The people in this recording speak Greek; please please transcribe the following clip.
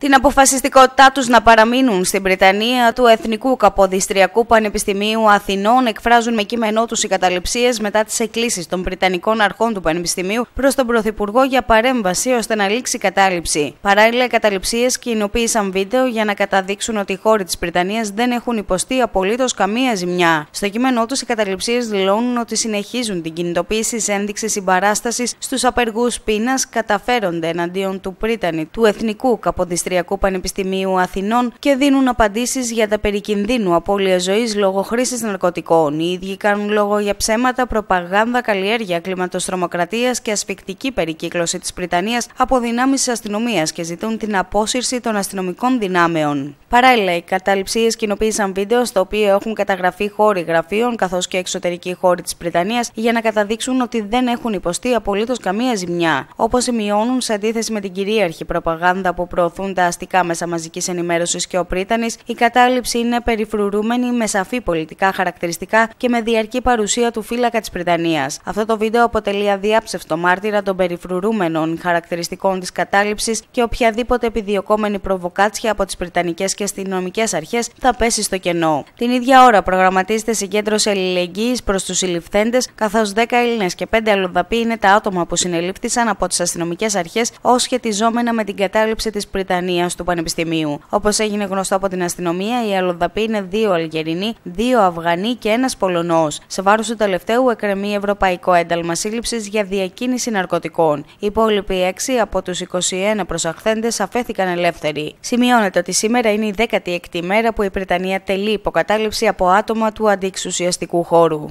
την αποφασιστικότητά τους να παραμείνουν στην Βρετανία του Εθνικού Καποδιστριακού Πανεπιστημίου Αθηνών εκφράζουν με κείμενό τους οι καταληψίες μετά τις εκκλήσεις των Βρετανικών Αρχών του Πανεπιστημίου προς τον Πρωθυπουργό για παρέμβαση ώστε να λήξει η κατάληψη. Παράλληλα, οι καταληψίες κοινοποίησαν βίντεο για να καταδείξουν ότι οι χώροι της Βρετανίας δεν έχουν υποστεί απολύτως καμία ζημιά. Στο κείμενό τους οι καταληψίες δηλώνουν ότι συνεχίζουν την κινητοποίηση σε ένδειξη συμπαράστασης στους απεργούς πείνας καταφέρονται εναντίον του Πρίτανη Εθνικού Καποδιστριακού Πανεπιστημίου Αθηνών και δίνουν απαντήσεις για τα περί κινδύνου απώλεια ζωής λόγω χρήσης ναρκωτικών. Οι ίδιοι κάνουν λόγο για ψέματα, προπαγάνδα, καλλιέργεια κλιματοστρομοκρατίας και ασφικτική περικύκλωση της Πριτανίας από δυνάμεις της αστυνομίας και ζητούν την απόσυρση των αστυνομικών δυνάμεων. Παράλληλα, οι καταληψίε κοινοποίησαν βίντεο στο οποίο έχουν καταγραφεί χώροι γραφείων καθώς και εξωτερικοί χώροι της Πρετανία, για να καταδείξουν ότι δεν έχουν υποστεί απολύτως καμία ζημιά. Όπως σημειώνουν σε αντίθεση με την κυρίαρχη προπαγάνδα που προωθούν τα αστικά μέσα μαζικής ενημέρωσης και ο Πρίτανης, η κατάληψη είναι περιφρουρούμενη με σαφή πολιτικά χαρακτηριστικά και με διαρκή παρουσία του φύλακα της Πρετανία. Αυτό το βίντεο αποτελεί αδιάψευστο μάρτυρα των περιφρουρούμενων χαρακτηριστικών της κατάληψης και οποιαδήποτε επιδιωκόμενη προβοκάτσια από τις Πριτανικές και αστυνομικές αρχές θα πέσει στο κενό. Την ίδια ώρα προγραμματίζεται συγκέντρωση αλληλεγγύης προς τους συλληφθέντες, καθώς 10 Έλληνες και 5 αλλοδαποί είναι τα άτομα που συνελήφθησαν από τις αστυνομικές αρχές ως σχετιζόμενα με την κατάληψη της Πριτανίας Αλβανίας του Πανεπιστημίου. Όπως έγινε γνωστό από την αστυνομία, οι αλλοδαποί είναι δύο Αλγερινοί, δύο Αυγανοί και ένας Πολωνός. Σε βάρος του τελευταίου εκκρεμεί ευρωπαϊκό ένταλμα σύλληψης για διακίνηση ναρκωτικών. Οι υπόλοιποι 6 από τους 21 προσαχθέντες αφέθηκαν ελεύθεροι. Σημειώνεται ότι σήμερα είναι η 16η μέρα που η Βρετανία τελεί υποκατάληψη από άτομα του αντιξουσιαστικού χώρου.